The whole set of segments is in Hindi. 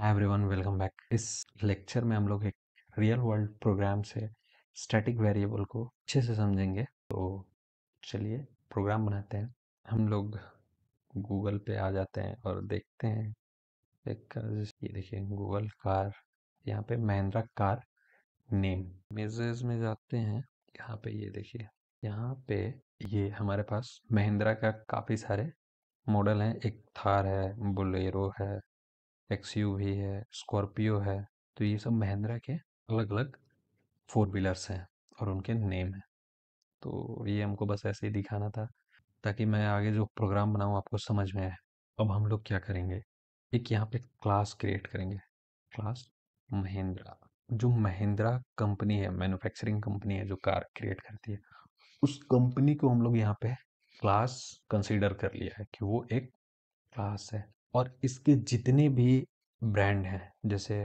हाय एवरीवन वेलकम बैक इस लेक्चर में हम लोग एक रियल वर्ल्ड प्रोग्राम से स्टैटिक वेरिएबल को अच्छे से समझेंगे तो चलिए प्रोग्राम बनाते हैं हम लोग गूगल पे आ जाते हैं और देखते हैं एक ये देखिए गूगल कार यहाँ पे महिंद्रा कार नेम मेजेज में जाते हैं यहाँ पे ये देखिए यहाँ पे ये हमारे पास महिंद्रा का काफ़ी सारे मॉडल हैं एक थार है बुलेरो है भी है स्कॉर्पियो है तो ये सब महिंद्रा के अलग अलग फोर व्हीलर्स हैं और उनके नेम हैं तो ये हमको बस ऐसे ही दिखाना था ताकि मैं आगे जो प्रोग्राम बनाऊँ आपको समझ में आए अब हम लोग क्या करेंगे एक यहाँ पे क्लास क्रिएट करेंगे क्लास महिंद्रा जो महिंद्रा कंपनी है मैन्युफैक्चरिंग कंपनी है जो कार क्रिएट करती है उस कंपनी को हम लोग यहाँ पे क्लास कंसीडर कर लिया है कि वो एक क्लास है और इसके जितने भी ब्रांड हैं जैसे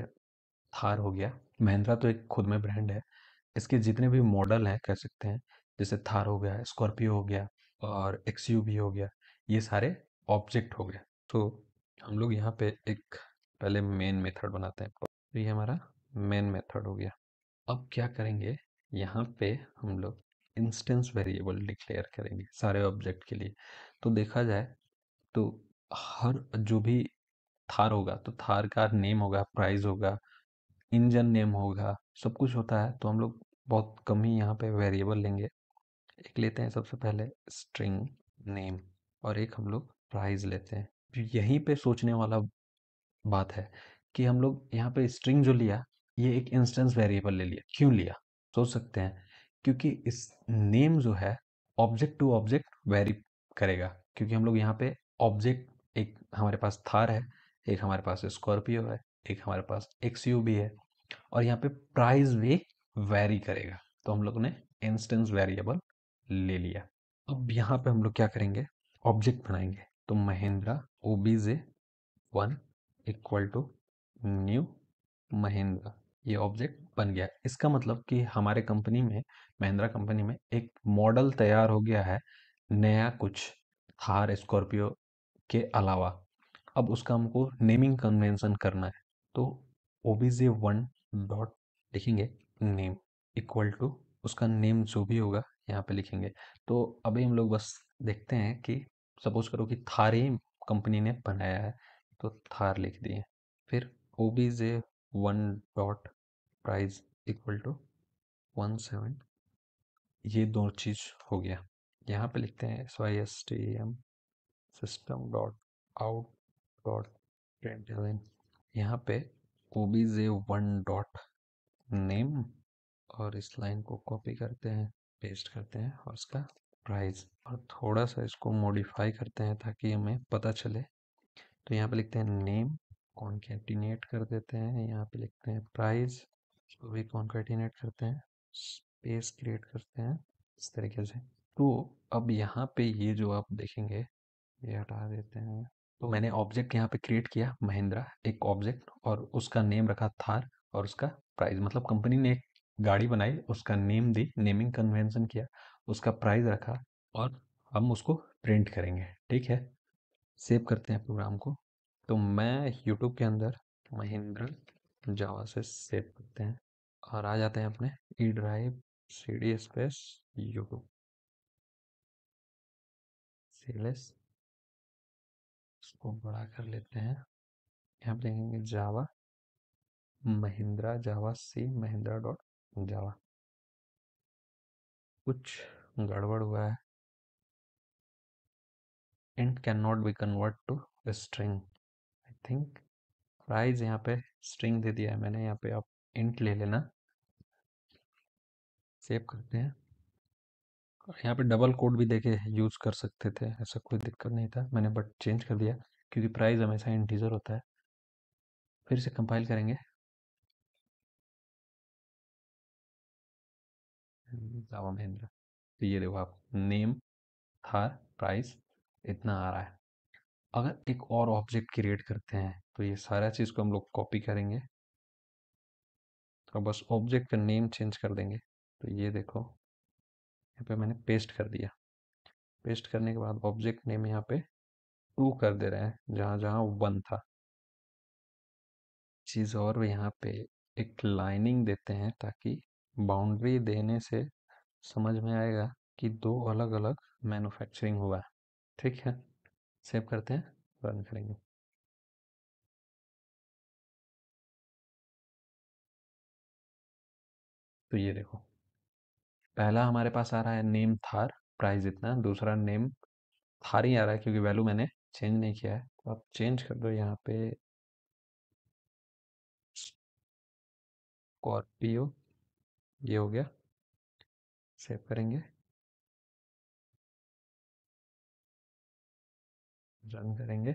थार हो गया महिंद्रा तो एक खुद में ब्रांड है इसके जितने भी मॉडल हैं कह सकते हैं जैसे थार हो गया स्कॉर्पियो हो गया और एक्स हो गया ये सारे ऑब्जेक्ट हो गए तो हम लोग यहाँ पे एक पहले मेन मेथड बनाते हैं तो ये हमारा मेन मेथड हो गया अब क्या करेंगे यहाँ पे हम लोग इंस्टेंस वेरिएबल डिक्लेयर करेंगे सारे ऑब्जेक्ट के लिए तो देखा जाए तो हर जो भी थार होगा तो थार का नेम होगा प्राइस होगा इंजन नेम होगा सब कुछ होता है तो हम लोग बहुत कम ही यहाँ पे वेरिएबल लेंगे एक लेते हैं सबसे पहले स्ट्रिंग नेम और एक हम लोग प्राइज लेते हैं यहीं पे सोचने वाला बात है कि हम लोग यहाँ पे स्ट्रिंग जो लिया ये एक इंस्टेंस वेरिएबल ले लिया क्यों लिया सोच सकते हैं क्योंकि इस नेम जो है ऑब्जेक्ट टू ऑब्जेक्ट वेरी करेगा क्योंकि हम लोग यहाँ पे ऑब्जेक्ट हमारे पास थार है एक हमारे पास स्कॉर्पियो है एक हमारे पास एक्स है और यहाँ पे प्राइस भी वेरी करेगा तो हम लोग ने इंस्टेंस वेरिएबल ले लिया अब यहाँ पे हम लोग क्या करेंगे ऑब्जेक्ट बनाएंगे तो Mahindra O B J one equal to new Mahindra ये ऑब्जेक्ट बन गया इसका मतलब कि हमारे कंपनी में महिंद्रा कंपनी में एक मॉडल तैयार हो गया है नया कुछ थार स्कॉर्पियो के अलावा अब उसका हमको नेमिंग कन्वेंसन करना है तो O B J one dot लिखेंगे नेम इक्वल टू उसका नेम जो भी होगा यहाँ पे लिखेंगे तो अभी हम लोग बस देखते हैं कि सपोज करो कि थारेम कंपनी ने बनाया है तो थार लिख दिए फिर O B J one dot price equal to one seven ये दो चीज़ हो गया यहाँ पे लिखते हैं S Y S T M system dot out dot println यहाँ पे जे वन डॉट नेम और इस लाइन को कॉपी करते हैं पेस्ट करते हैं और इसका प्राइस और थोड़ा सा इसको मॉडिफाई करते हैं ताकि हमें पता चले तो यहाँ पे लिखते हैं नेम कॉन्केटिनेट कर देते हैं यहाँ पे लिखते हैं प्राइस इसको भी कॉन्केटिनेट करते हैं स्पेस क्रिएट करते हैं इस तरीके से तो अब यहाँ पे ये जो आप देखेंगे ये हटा देते हैं तो मैंने ऑब्जेक्ट यहाँ पे क्रिएट किया महिंद्रा एक ऑब्जेक्ट और उसका नेम रखा थार और उसका प्राइस मतलब कंपनी ने एक गाड़ी बनाई उसका नेम दी नेमिंग कन्वेंशन किया उसका प्राइस रखा और हम उसको प्रिंट करेंगे ठीक है सेव करते हैं प्रोग्राम को तो मैं यूट्यूब के अंदर महिंद्रा जावा से सेव करते हैं और आ जाते हैं अपने E drive C D space YouTube सीलेस इसको बड़ा कर लेते हैं यहाँ पे देखेंगे Java Mahindra Java C Mahindra dot Java कुछ गड़बड़ हुआ है int can not be convert to string I think price यहाँ पे स्ट्रिंग दे दिया है मैंने यहाँ पे आप इंट ले लेना सेव करते हैं यहाँ पे डबल कोड भी देखे यूज़ कर सकते थे ऐसा कोई दिक्कत नहीं था मैंने बट चेंज कर दिया क्योंकि प्राइस हमेशा इंटीजर होता है फिर से कंपाइल करेंगे जावा महेंद्र तो ये देखो आप नेम थार प्राइस इतना आ रहा है अगर एक और ऑब्जेक्ट क्रिएट करते हैं तो ये सारा चीज़ को हम लोग कॉपी करेंगे और तो बस ऑब्जेक्ट का नेम चेंज कर देंगे तो ये देखो यहाँ पे मैंने पेस्ट कर दिया पेस्ट करने के बाद ऑब्जेक्ट नेम यहाँ पे टू कर दे रहे हैं जहाँ जहाँ वन था चीज़ और यहाँ पे एक लाइनिंग देते हैं ताकि बाउंड्री देने से समझ में आएगा कि दो अलग अलग मैन्युफैक्चरिंग हुआ ठीक है सेव करते हैं रन करेंगे तो ये देखो पहला हमारे पास आ रहा है नेम थार प्राइस इतना दूसरा नेम थार ही आ रहा है क्योंकि वैल्यू मैंने चेंज नहीं किया है तो आप चेंज कर दो यहाँ पे स्कॉर्पियो ये हो गया सेव करेंगे रन करेंगे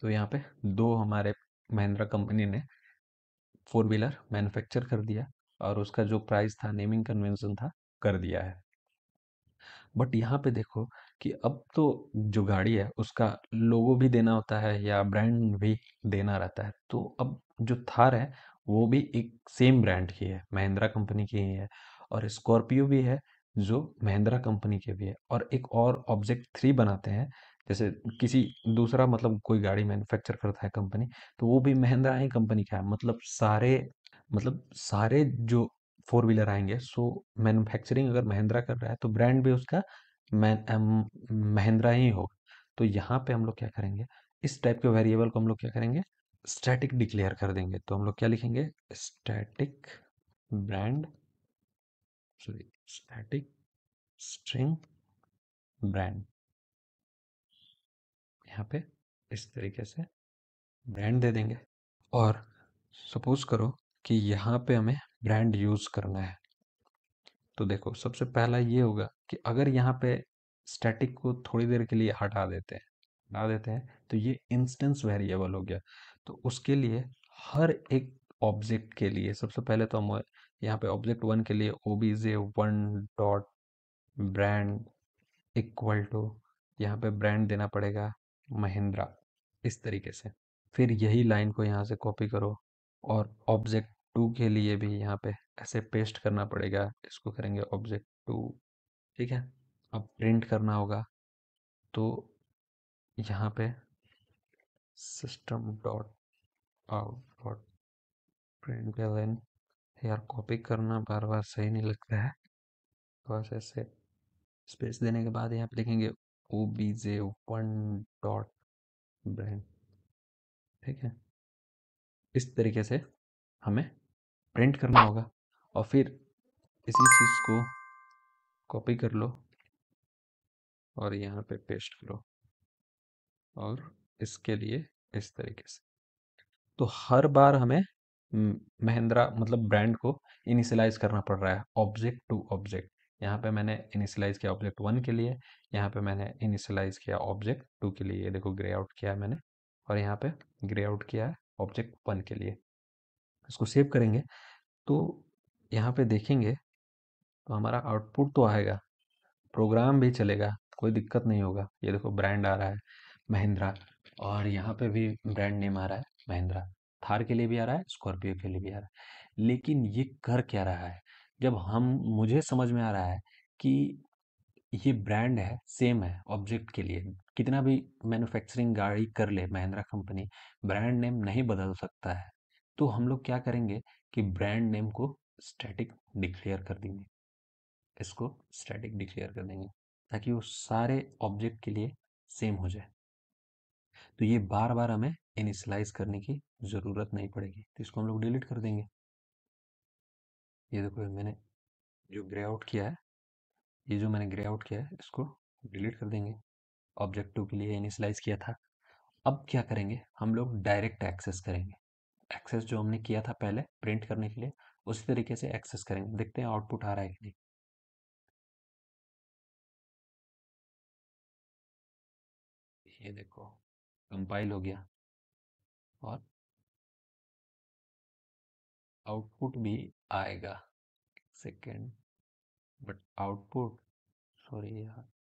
तो यहाँ पे दो हमारे महिंद्रा कंपनी ने फोर व्हीलर मैन्युफैक्चर कर दिया और उसका जो प्राइस था नेमिंग कन्वेंशन था कर दिया है बट यहाँ पे देखो कि अब तो जो गाड़ी है उसका लोगो भी देना होता है या ब्रांड भी देना रहता है तो अब जो थार है वो भी एक सेम ब्रांड की है महिंद्रा कंपनी की ही है और स्कॉर्पियो भी है जो महिंद्रा कंपनी के भी है और एक और ऑब्जेक्ट थ्री बनाते हैं जैसे किसी दूसरा मतलब कोई गाड़ी मैन्युफैक्चर करता है कंपनी तो वो भी महिंद्रा ही कंपनी का है मतलब सारे मतलब सारे जो फोर व्हीलर आएंगे सो मैन्युफैक्चरिंग अगर महिंद्रा कर रहा है तो ब्रांड भी उसका महिंद्रा ही होगा तो यहाँ पे हम लोग क्या करेंगे इस टाइप के वेरिएबल को हम लोग क्या करेंगे स्टैटिक डिक्लेयर कर देंगे तो हम लोग क्या लिखेंगे static brand sorry static string brand यहाँ पे इस तरीके से ब्रांड दे देंगे और सपोज करो कि यहाँ पे हमें ब्रांड यूज़ करना है तो देखो सबसे पहला ये होगा कि अगर यहाँ पे स्टैटिक को थोड़ी देर के लिए हटा देते हैं हटा देते हैं तो ये इंस्टेंस वेरिएबल हो गया तो उसके लिए हर एक ऑब्जेक्ट के लिए सबसे पहले तो हम यहाँ पे ऑब्जेक्ट वन के लिए O B J one dot brand equal to यहाँ पे ब्रांड देना पड़ेगा महिंद्रा इस तरीके से फिर यही लाइन को यहाँ से कॉपी करो और ऑब्जेक्ट टू के लिए भी यहाँ पे ऐसे पेस्ट करना पड़ेगा इसको करेंगे ऑब्जेक्ट टू ठीक है अब प्रिंट करना होगा तो यहाँ पे system dot out dot print line यार कॉपी करना बार बार सही नहीं लगता है बस तो ऐसे स्पेस देने के बाद यहाँ पे लिखेंगे O B J one dot brand ठीक है इस तरीके से हमें प्रिंट करना होगा और फिर इसी चीज़ को कॉपी कर लो और यहाँ पे पेस्ट करो और इसके लिए इस तरीके से तो हर बार हमें महिंद्रा मतलब ब्रांड को इनिशलाइज करना पड़ रहा है ऑब्जेक्ट टू ऑब्जेक्ट यहाँ पे मैंने इनिशलाइज किया ऑब्जेक्ट वन के लिए यहाँ पे मैंने इनिशलाइज किया ऑब्जेक्ट टू के लिए देखो ग्रे आउट किया है मैंने और यहाँ पे ग्रे आउट किया है ऑब्जेक्ट वन के लिए इसको सेव करेंगे तो यहाँ पे देखेंगे तो हमारा आउटपुट तो आएगा प्रोग्राम भी चलेगा कोई दिक्कत नहीं होगा ये देखो ब्रांड आ रहा है महिंद्रा और यहाँ पे भी ब्रांड नेम आ रहा है महिंद्रा थार के लिए भी आ रहा है स्कॉर्पियो के लिए भी आ रहा है लेकिन ये कर क्या रहा है जब हम मुझे समझ में आ रहा है कि ये ब्रांड है सेम है ऑब्जेक्ट के लिए कितना भी मैन्युफैक्चरिंग गाड़ी कर ले महिंद्रा कंपनी ब्रांड नेम नहीं बदल सकता है तो हम लोग क्या करेंगे कि ब्रांड नेम को स्टैटिक डिक्लेयर कर देंगे इसको स्टैटिक डिक्लेयर कर देंगे ताकि वो सारे ऑब्जेक्ट के लिए सेम हो जाए तो ये बार बार हमें इनिशलाइज करने की ज़रूरत नहीं पड़ेगी तो इसको हम लोग डिलीट कर देंगे ये देखो मैंने जो ग्रे आउट किया है ये जो मैंने ग्रे आउट किया है इसको डिलीट कर देंगे ऑब्जेक्ट टू के लिए इनिशलाइज किया था अब क्या करेंगे हम लोग डायरेक्ट एक्सेस करेंगे एक्सेस जो हमने किया था पहले प्रिंट करने के लिए उसी तरीके से एक्सेस करेंगे देखते हैं आउटपुट आ रहा है कि नहीं ये देखो कंपाइल हो गया और आउटपुट भी आएगा सेकेंड बट आउटपुट सॉरी यार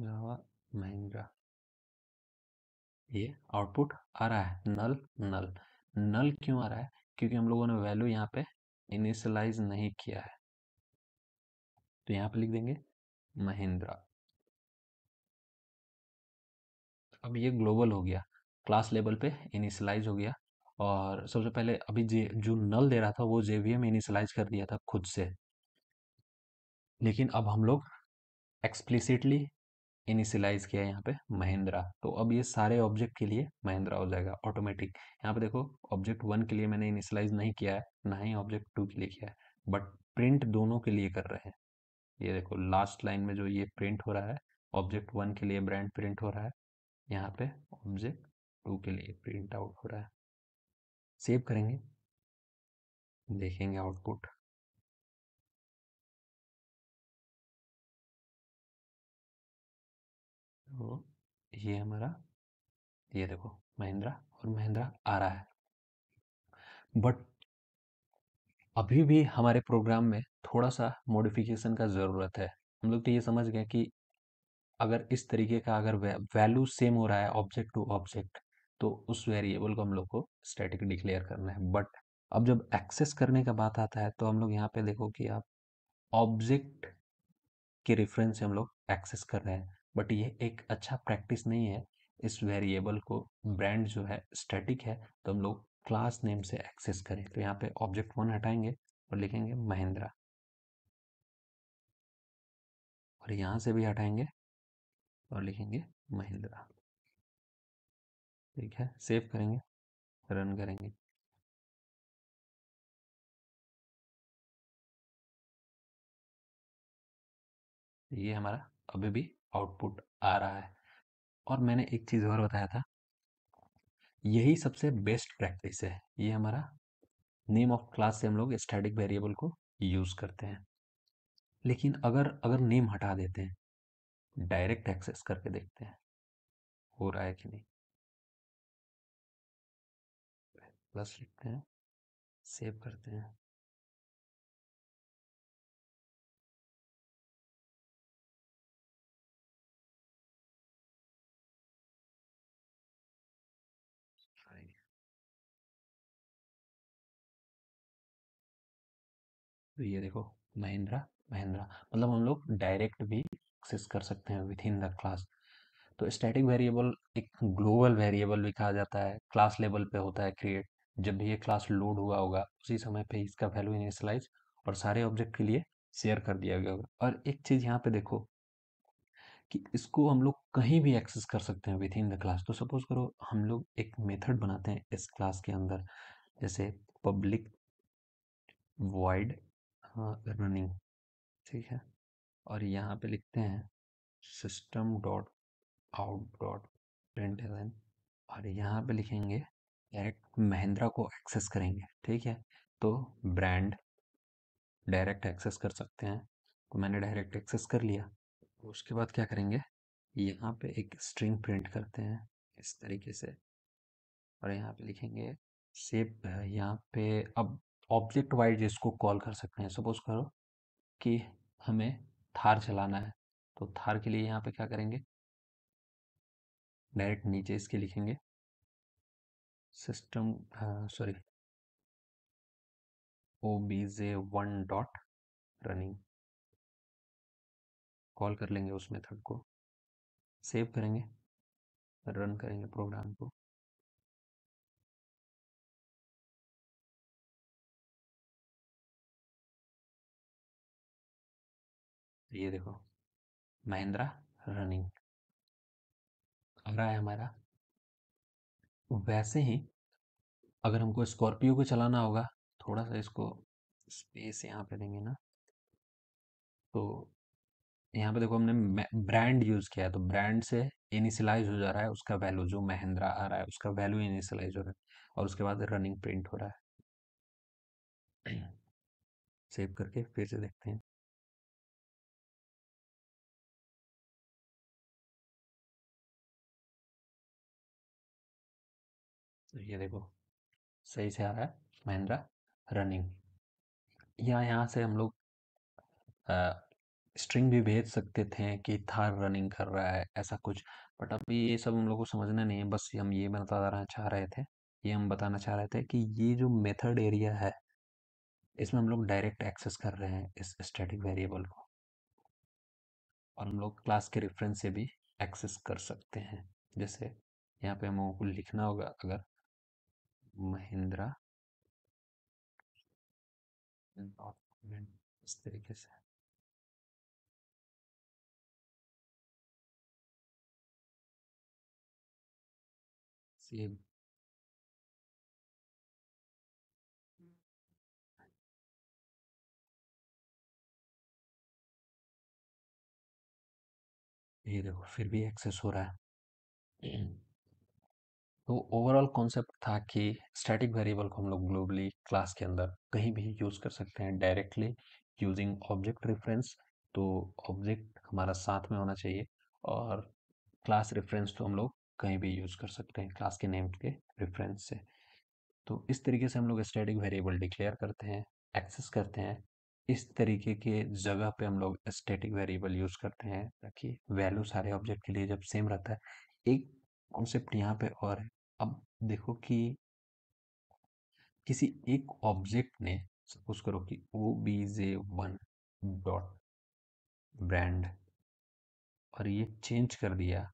जावा महिंद्रा ये आउटपुट आ रहा है नल नल नल क्यों आ रहा है क्योंकि हम लोगों ने वैल्यू यहाँ पे इनिशलाइज नहीं किया है तो यहाँ पे लिख देंगे महिंद्रा अब ये ग्लोबल हो गया क्लास लेवल पे इनिशलाइज हो गया और सबसे पहले अभी जे जो नल दे रहा था वो जेवीएम इनिशलाइज कर दिया था खुद से लेकिन अब हम लोग एक्सप्लिसिटली इनिशियलाइज किया है यहाँ पे महिंद्रा तो अब ये सारे ऑब्जेक्ट के लिए महिंद्रा हो जाएगा ऑटोमेटिक यहाँ पे देखो ऑब्जेक्ट वन के लिए मैंने इनिशियलाइज नहीं किया है ना ही ऑब्जेक्ट टू के लिए किया है बट प्रिंट दोनों के लिए कर रहे हैं ये देखो लास्ट लाइन में जो ये प्रिंट हो रहा है ऑब्जेक्ट वन के लिए ब्रांड प्रिंट हो रहा है यहाँ पे ऑब्जेक्ट टू के लिए प्रिंट आउट हो रहा है सेव करेंगे देखेंगे आउटपुट तो ये हमारा ये देखो महिंद्रा और महिंद्रा आ रहा है बट अभी भी हमारे प्रोग्राम में थोड़ा सा मॉडिफिकेशन का ज़रूरत है हम लोग तो ये समझ गए कि अगर इस तरीके का अगर वैल्यू सेम हो रहा है ऑब्जेक्ट टू ऑब्जेक्ट तो उस वेरिएबल को हम लोग को स्टैटिक डिक्लेयर करना है बट अब जब एक्सेस करने का बात आता है तो हम लोग यहाँ पे देखो कि आप ऑब्जेक्ट के रेफरेंस से हम लोग एक्सेस कर रहे हैं बट ये एक अच्छा प्रैक्टिस नहीं है इस वेरिएबल को ब्रांड जो है स्टैटिक है तो हम लोग क्लास नेम से एक्सेस करें तो यहाँ पे ऑब्जेक्ट वन हटाएंगे और लिखेंगे महिंद्रा और यहाँ से भी हटाएंगे और लिखेंगे महिंद्रा ठीक है सेव करेंगे रन करेंगे ये हमारा अभी भी आउटपुट आ रहा है और मैंने एक चीज़ और बताया था यही सबसे बेस्ट प्रैक्टिस है ये हमारा नेम ऑफ क्लास से हम लोग स्टैटिक वेरिएबल को यूज़ करते हैं लेकिन अगर अगर नेम हटा देते हैं डायरेक्ट एक्सेस करके देखते हैं हो रहा है कि नहीं प्लस लिखते हैं सेव करते हैं तो ये देखो महिंद्रा महिंद्रा मतलब हम लोग डायरेक्ट भी एक्सेस कर सकते हैं विथ इन द क्लास तो स्टैटिक वेरिएबल एक ग्लोबल वेरिएबल भी कहा जाता है क्लास लेवल पे होता है क्रिएट जब भी ये क्लास लोड हुआ होगा उसी समय पे इसका वैल्यू इनिशलाइज और सारे ऑब्जेक्ट के लिए शेयर कर दिया गया होगा और एक चीज़ यहाँ पे देखो कि इसको हम लोग कहीं भी एक्सेस कर सकते हैं विथ इन द क्लास तो सपोज करो हम लोग एक मेथड बनाते हैं इस क्लास के अंदर जैसे पब्लिक वाइड हाँ, रनिंग ठीक है और यहाँ पे लिखते हैं system dot out dot print और यहाँ पे लिखेंगे डायरेक्ट महिंद्रा को एक्सेस करेंगे ठीक है तो ब्रांड डायरेक्ट एक्सेस कर सकते हैं तो मैंने डायरेक्ट एक्सेस कर लिया तो उसके बाद क्या करेंगे यहाँ पे एक स्ट्रिंग प्रिंट करते हैं इस तरीके से और यहाँ पे लिखेंगे सेप यहाँ पे अब ऑब्जेक्ट वाइज इसको कॉल कर सकते हैं सपोज करो कि हमें थार चलाना है तो थार के लिए यहाँ पे क्या करेंगे डायरेक्ट नीचे इसके लिखेंगे system sorry O B J one dot running call कर लेंगे उस मेथड को सेव करेंगे रन करेंगे प्रोग्राम को तो ये देखो महिंद्रा रनिंग आ रहा है हमारा वैसे ही अगर हमको स्कॉर्पियो को चलाना होगा थोड़ा सा इसको स्पेस यहाँ पे देंगे ना तो यहाँ पे देखो हमने ब्रांड यूज़ किया है तो ब्रांड से इनिशलाइज हो जा रहा है उसका वैल्यू जो महिंद्रा आ रहा है उसका वैल्यू इनिशलाइज हो रहा है और उसके बाद रनिंग प्रिंट हो रहा है सेव करके फिर से देखते हैं तो ये देखो सही से आ रहा है महिंद्रा रनिंग या यहाँ से हम लोग स्ट्रिंग भी भेज सकते थे कि थार रनिंग कर रहा है ऐसा कुछ बट अभी ये सब हम लोग को समझना नहीं है बस हम ये बताना चाह रहे थे ये हम बताना चाह रहे थे कि ये जो मेथड एरिया है इसमें हम लोग डायरेक्ट एक्सेस कर रहे हैं इस स्टैटिक वेरिएबल को और हम लोग क्लास के रेफरेंस से भी एक्सेस कर सकते हैं जैसे यहाँ पे हम लोगों को लिखना होगा अगर महिंद्रा इस तरीके से ये देखो फिर भी एक्सेस हो रहा है तो ओवरऑल कॉन्सेप्ट था कि स्टैटिक वेरिएबल को हम लोग ग्लोबली क्लास के अंदर कहीं भी यूज़ कर सकते हैं डायरेक्टली यूजिंग ऑब्जेक्ट रेफरेंस तो ऑब्जेक्ट हमारा साथ में होना चाहिए और क्लास रेफरेंस तो हम लोग कहीं भी यूज़ कर सकते हैं क्लास के नेम के रेफरेंस से तो इस तरीके से हम लोग स्टैटिक वेरिएबल डिक्लेयर करते हैं एक्सेस करते हैं इस तरीके के जगह पे हम लोग स्टैटिक वेरिएबल यूज़ करते हैं ताकि वैल्यू सारे ऑब्जेक्ट के लिए जब सेम रहता है एक कॉन्सेप्ट यहाँ पे और है अब देखो कि किसी एक ऑब्जेक्ट ने सपोज करो कि O B J one dot brand और ये चेंज कर दिया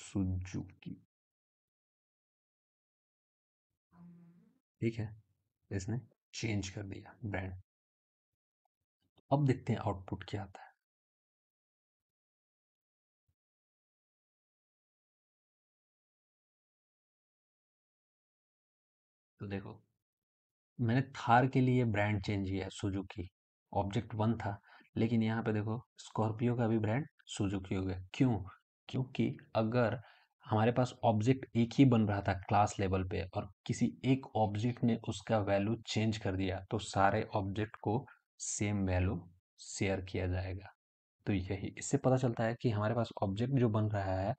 सुजुकी ठीक है इसने चेंज कर दिया ब्रांड अब देखते हैं आउटपुट क्या आता है तो देखो मैंने थार के लिए ब्रांड चेंज किया है सुजुकी ऑब्जेक्ट वन था लेकिन यहाँ पे देखो स्कॉर्पियो का भी ब्रांड सुजुकी हो गया क्यों क्योंकि अगर हमारे पास ऑब्जेक्ट एक ही बन रहा था क्लास लेवल पे और किसी एक ऑब्जेक्ट ने उसका वैल्यू चेंज कर दिया तो सारे ऑब्जेक्ट को सेम वैल्यू शेयर किया जाएगा तो यही इससे पता चलता है कि हमारे पास ऑब्जेक्ट जो बन रहा है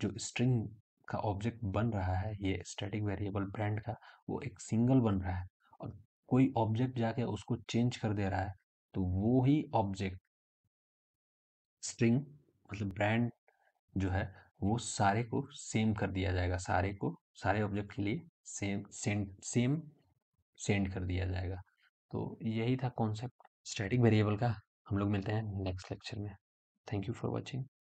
जो स्ट्रिंग का ऑब्जेक्ट बन रहा है ये स्टैटिक वेरिएबल ब्रांड का वो एक सिंगल बन रहा है और कोई ऑब्जेक्ट जाके उसको चेंज कर दे रहा है तो वो ही ऑब्जेक्ट स्ट्रिंग मतलब ब्रांड जो है वो सारे को सेम कर दिया जाएगा सारे को सारे ऑब्जेक्ट के लिए सेम सेंड सेम सेंड कर दिया जाएगा तो यही था कॉन्सेप्ट स्टैटिक वेरिएबल का हम लोग मिलते हैं नेक्स्ट लेक्चर में थैंक यू फॉर वॉचिंग